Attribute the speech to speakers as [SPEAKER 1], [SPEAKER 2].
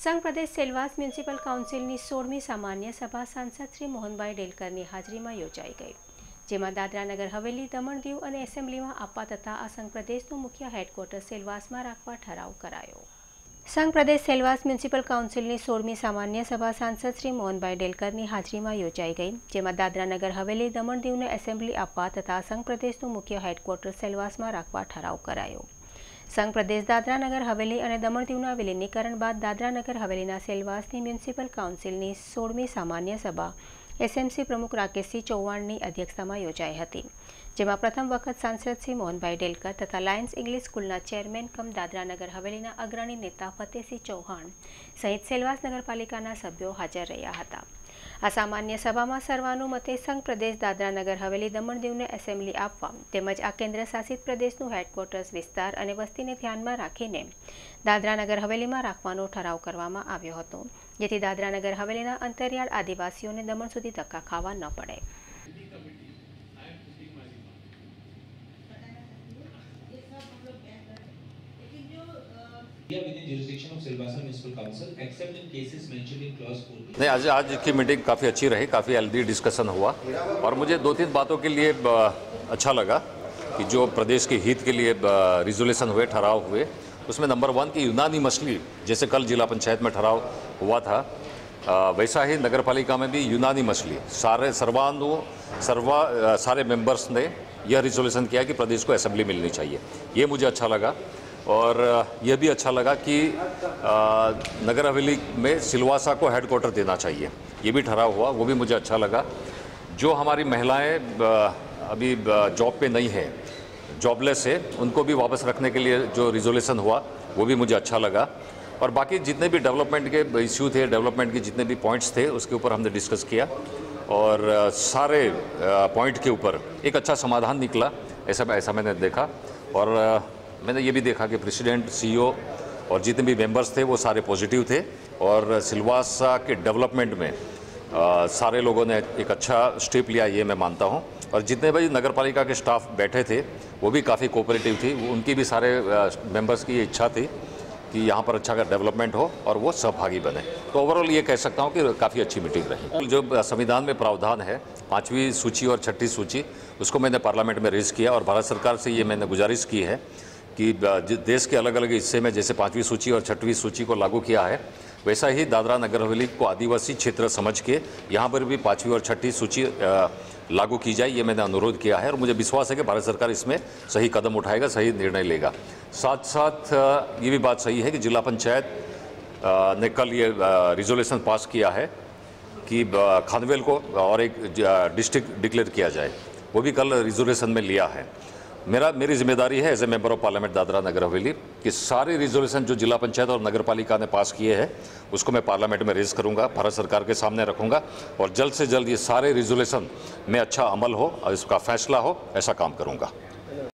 [SPEAKER 1] સંઘ પ્રદેશ સેલવાસ મ્યુનિસિપલ કાઉન્સિલની સોળમી સામાન્ય સભા સાંસદ શ્રી મોહનભાઈ ડેલકરની હાજરીમાં યોજાઈ ગઈ જેમાં દાદરાનગર હવેલી દમણ દીવ અને એસેમ્બલીમાં આપવા તથા આ સંઘ પ્રદેશનું મુખ્ય હેડક્વાર્ટર સેલવાસમાં રાખવા ઠરાવ કરાયો સંઘ પ્રદેશ સેલવાસ મ્યુનિસિપલ કાઉન્સિલની સોળમી સામાન્ય સભા સાંસદ શ્રી મોહનભાઈ ડેલકરની હાજરીમાં યોજાઈ ગઈ જેમાં દાદરાનગર હવેલી દમણ દીવને એસેમ્બલી આપવા તથા સંઘ પ્રદેશનું મુખ્ય હેડક્વાર્ટર સેલવાસમાં રાખવા ઠરાવ કરાયો સંઘ પ્રદેશ દાદરાનગર હવેલી અને દમણ દીવના વિલીનીકરણ બાદ દાદરાનગર હવેલીના સેલવાસની મ્યુનિસિપલ કાઉન્સિલની સોળમી સામાન્ય સભા એસએમસી પ્રમુખ રાકેશસિંહ ચૌહાણની અધ્યક્ષતામાં યોજાઈ હતી જેમાં પ્રથમ વખત સાંસદ શ્રી મોહનભાઈ ડેલકર તથા લાયન્સ ઇંગ્લિશ સ્કૂલના ચેરમેન કમ દાદરાનગર હવેલીના અગ્રણી નેતા ફતેહસિંહ ચૌહાણ સહિત સેલવાસ નગરપાલિકાના સભ્યો હાજર રહ્યા હતા આ સામાન્ય સભામાં સર્વાનુમતે સંઘ પ્રદેશ દાદરાનગર હવેલી દમણ દીવને એસેમ્બલી આપવા તેમજ આ કેન્દ્ર શાસિત પ્રદેશનું હેડક્વાર્ટર્સ વિસ્તાર અને વસ્તીને ધ્યાનમાં રાખીને દાદરાનગર હવેલીમાં રાખવાનો ઠરાવ કરવામાં આવ્યો હતો જેથી દાદરાનગર હવેલીના અંતરિયાળ આદિવાસીઓને દમણ સુધી ધક્કા ખાવા ન પડે
[SPEAKER 2] नहीं आज आज की मीटिंग काफ़ी अच्छी रही काफ़ी हेल्दी डिस्कशन हुआ और मुझे दो तीन बातों के लिए अच्छा लगा कि जो प्रदेश के हित के लिए रिजोल्यूशन हुए ठहराव हुए उसमें नंबर वन की यूनानी मछली जैसे कल जिला पंचायत में ठहराव हुआ था वैसा ही नगर पालिका में भी यूनानी मछली सारे सर्वानु सर्वा सारे मेंबर्स ने यह रिजोल्यूशन किया कि प्रदेश को असेंबली मिलनी चाहिए ये मुझे अच्छा लगा और यह भी अच्छा लगा कि नगर हवेली में सिलवासा को हेड क्वार्टर देना चाहिए ये भी ठहराव हुआ वो भी मुझे अच्छा लगा जो हमारी महिलाएं अभी जॉब पे नहीं हैं जॉबलेस है उनको भी वापस रखने के लिए जो रिजोल्यूशन हुआ वो भी मुझे अच्छा लगा और बाकी जितने भी डेवलपमेंट के इश्यू थे डेवलपमेंट के जितने भी पॉइंट्स थे उसके ऊपर हमने डिस्कस किया और सारे पॉइंट के ऊपर एक अच्छा समाधान निकला ऐसा ऐसा मैंने देखा और मैंने ये भी देखा कि प्रेसिडेंट सीईओ और जितने भी मेंबर्स थे वो सारे पॉजिटिव थे और सिलवासा के डेवलपमेंट में आ, सारे लोगों ने एक अच्छा स्टेप लिया ये मैं मानता हूँ और जितने भी नगर पालिका के स्टाफ बैठे थे वो भी काफ़ी कोऑपरेटिव थी उनकी भी सारे मेंबर्स की इच्छा थी कि यहाँ पर अच्छा का डेवलपमेंट हो और वो सहभागी बने तो ओवरऑल ये कह सकता हूँ कि काफ़ी अच्छी मीटिंग रही जो संविधान में प्रावधान है पाँचवीं सूची और छठी सूची उसको मैंने पार्लियामेंट में रेज किया और भारत सरकार से ये मैंने गुजारिश की है कि देश के अलग अलग हिस्से में जैसे पाँचवीं सूची और छठवीं सूची को लागू किया है वैसा ही दादरा नगर हवेली को आदिवासी क्षेत्र समझ के यहाँ पर भी पाँचवीं और छठी सूची लागू की जाए ये मैंने अनुरोध किया है और मुझे विश्वास है कि भारत सरकार इसमें सही कदम उठाएगा सही निर्णय लेगा साथ साथ ये भी बात सही है कि जिला पंचायत ने कल ये रिजोल्यूशन पास किया है कि खानवेल को और एक डिस्ट्रिक्ट डिक्लेयर किया जाए वो भी कल रिजोल्यूशन में लिया है मेरा मेरी जिम्मेदारी है as a member of parliament Dadra Nagar Haveli कि सारे रिजोल्यूशन जो जिला पंचायत और नगर पालिका ने पास किए हैं उसको मैं पार्लियामेंट में रेज करूंगा भारत सरकार के सामने रखूंगा और जल्द से जल्द ये सारे रिजोल्यूशन में अच्छा अमल हो और इसका फैसला हो ऐसा काम करूंगा